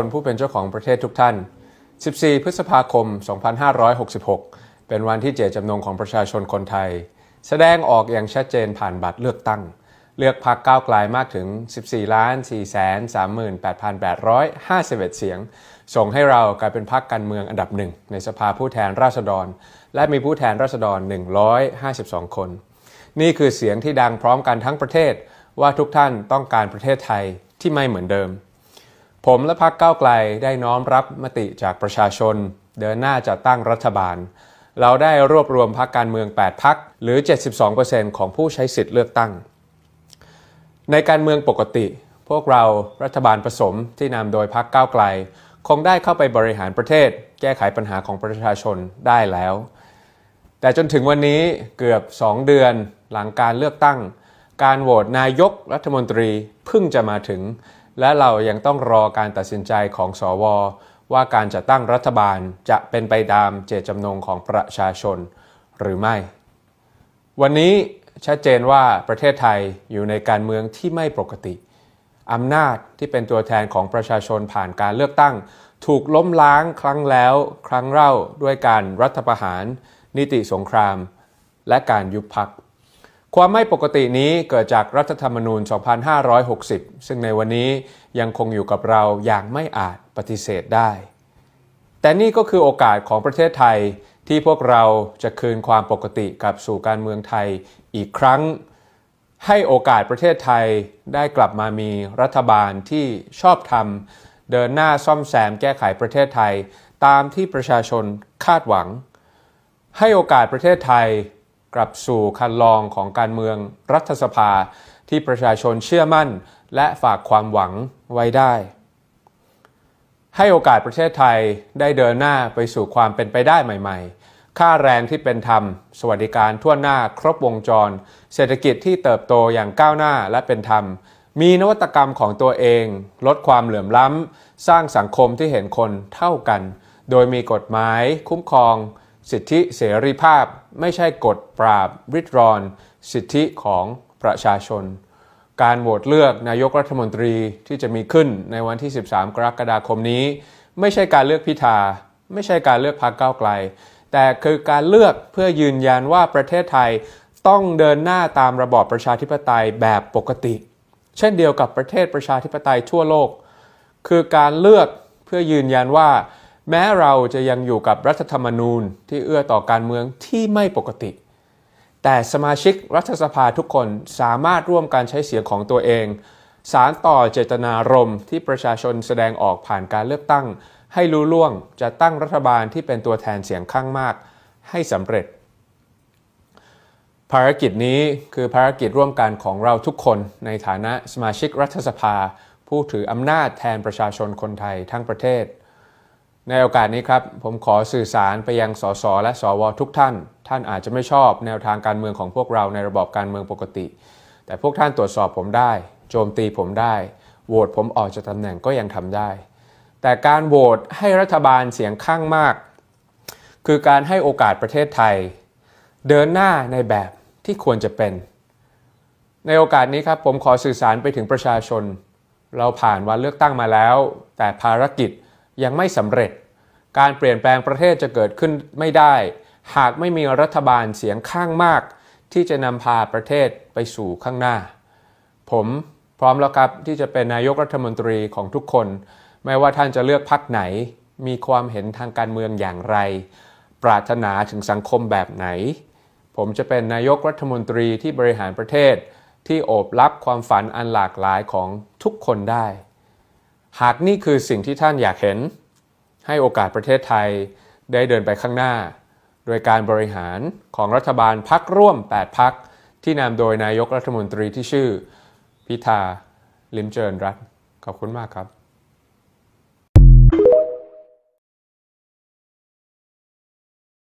คนผู้เป็นเจ้าของประเทศทุกท่าน 14 พฤษภาคม 2566 เป็นวันที่เจตจำนงของประชาชนคนไทย แสดงออกอย่างชัดเจนผ่านบัตรเลือกตั้ง เลือกพรรคก้าวไกลามากถึง 14ล้าน4 3 8 8 5 1เสียง ส่งให้เรากลายเป็นพรรคการเมืองอันดับหนึ่งในสภาผู้แทนราษฎร และมีผู้แทนราษฎร 152 คน นี่คือเสียงที่ดังพร้อมกันทั้งประเทศ ว่าทุกท่านต้องการประเทศไทยที่ไม่เหมือนเดิมผมและพรรคก้าวไกลได้น้อมรับมติจากประชาชนเดินหน้าจัดตั้งรัฐบาล เราได้รวบรวมพรรคการเมือง 8 พรรคหรือ 72%ของผู้ใช้สิทธิ์เลือกตั้ง ในการเมืองปกติ พวกเรารัฐบาลผสมที่นำโดยพรรคก้าวไกลคงได้เข้าไปบริหารประเทศ แก้ไขปัญหาของประชาชนได้แล้ว แต่จนถึงวันนี้เกือบ 2 เดือน หลังการเลือกตั้ง การโหวตนายกรัฐมนตรีเพิ่งจะมาถึงและเรายังต้องรอการตัดสินใจของสวว่าการจัดตั้งรัฐบาลจะเป็นไปตามเจตจำนงของประชาชนหรือไม่ วันนี้ชัดเจนว่าประเทศไทยอยู่ในการเมืองที่ไม่ปกติอำนาจที่เป็นตัวแทนของประชาชนผ่านการเลือกตั้งถูกล้มล้างครั้งแล้ว ครั้งเล่าด้วยการรัฐประหาร นิติสงคราม และการยุบพักความไม่ปกตินี้เกิดจากรัฐธรรมนูญ2560 ซึ่งในวันนี้ยังคงอยู่กับเราอย่างไม่อาจปฏิเสธได้ แต่นี่ก็คือโอกาสของประเทศไทยที่พวกเราจะคืนความปกติกับสู่การเมืองไทยอีกครั้ง ให้โอกาสประเทศไทยได้กลับมามีรัฐบาลที่ชอบทำเดินหน้าซ่อมแซมแก้ไขประเทศไทยตามที่ประชาชนคาดหวัง ให้โอกาสประเทศไทยกลับสู่คันลองของการเมืองรัฐสภาที่ประชาชนเชื่อมั่น และฝากความหวังไว้ได้ ให้โอกาสประเทศไทยได้เดินหน้าไปสู่ความเป็นไปได้ใหม่ๆค่าแรงที่เป็นธรรม สวัสดิการทั่วหน้าครบวงจร เศรษฐกิจที่เติบโตอย่างก้าวหน้าและเป็นธรรม มีนวัตกรรมของตัวเอง ลดความเหลื่อมล้ำสร้างสังคมที่เห็นคนเท่ากัน โดยมีกฎหมายคุ้มครองสิทธิเสรีภาพไม่ใช่กฎปราบริดรอนสิทธิของประชาชน การโหวตเลือกนายกรัฐมนตรีที่จะมีขึ้นในวันที่ 13 กรกฎาคมนี้ ไม่ใช่การเลือกพิธา ไม่ใช่การเลือกพรรคก้าวไกล แต่คือการเลือกเพื่อยืนยันว่าประเทศไทยต้องเดินหน้าตามระบอบประชาธิปไตยแบบปกติ เช่นเดียวกับประเทศประชาธิปไตยทั่วโลก คือการเลือกเพื่อยืนยันว่าแม้เราจะยังอยู่กับรัฐธรรมนูญที่เอื้อต่อการเมืองที่ไม่ปกติ แต่สมาชิกรัฐสภาทุกคนสามารถร่วมการใช้เสียงของตัวเอง สารต่อเจตนารมณ์ที่ประชาชนแสดงออกผ่านการเลือกตั้ง ให้รู้ล่วงจะตั้งรัฐบาลที่เป็นตัวแทนเสียงข้างมาก ให้สำเร็จ ภารกิจนี้คือภารกิจร่วมกันของเราทุกคน ในฐานะสมาชิกรัฐสภา ผู้ถืออำนาจแทนประชาชนคนไทยทั้งประเทศในโอกาสนี้ครับผมขอสื่อสารไปยังสส และสวทุกท่าน ท่านอาจจะไม่ชอบแนวทางการเมืองของพวกเราในระบอบการเมืองปกติ แต่พวกท่านตรวจสอบผมได้ โจมตีผมได้โหวตผมออกจากตำแหน่งก็ยังทำได้ แต่การโหวตให้รัฐบาลเสียงข้างมาก คือการให้โอกาสประเทศไทยเดินหน้าในแบบที่ควรจะเป็น ในโอกาสนี้ครับผมขอสื่อสารไปถึงประชาชน เราผ่านวันเลือกตั้งมาแล้ว แต่ภารกิจยังไม่สำเร็จ การเปลี่ยนแปลงประเทศจะเกิดขึ้นไม่ได้ หากไม่มีรัฐบาลเสียงข้างมาก ที่จะนำพาประเทศไปสู่ข้างหน้า ผมพร้อมแล้วครับที่จะเป็นนายกรัฐมนตรีของทุกคน ไม่ว่าท่านจะเลือกพรรคไหน มีความเห็นทางการเมืองอย่างไร ปรารถนาถึงสังคมแบบไหน ผมจะเป็นนายกรัฐมนตรีที่บริหารประเทศ ที่โอบรับความฝันอันหลากหลายของทุกคนได้หากนี่คือสิ่งที่ท่านอยากเห็น ให้โอกาสประเทศไทยได้เดินไปข้างหน้า โดยการบริหารของรัฐบาลพักร่วม 8 พัก ที่นำโดยนายกรัฐมนตรีที่ชื่อพิธาลิมเจริญรัตขอบคุณมากครับ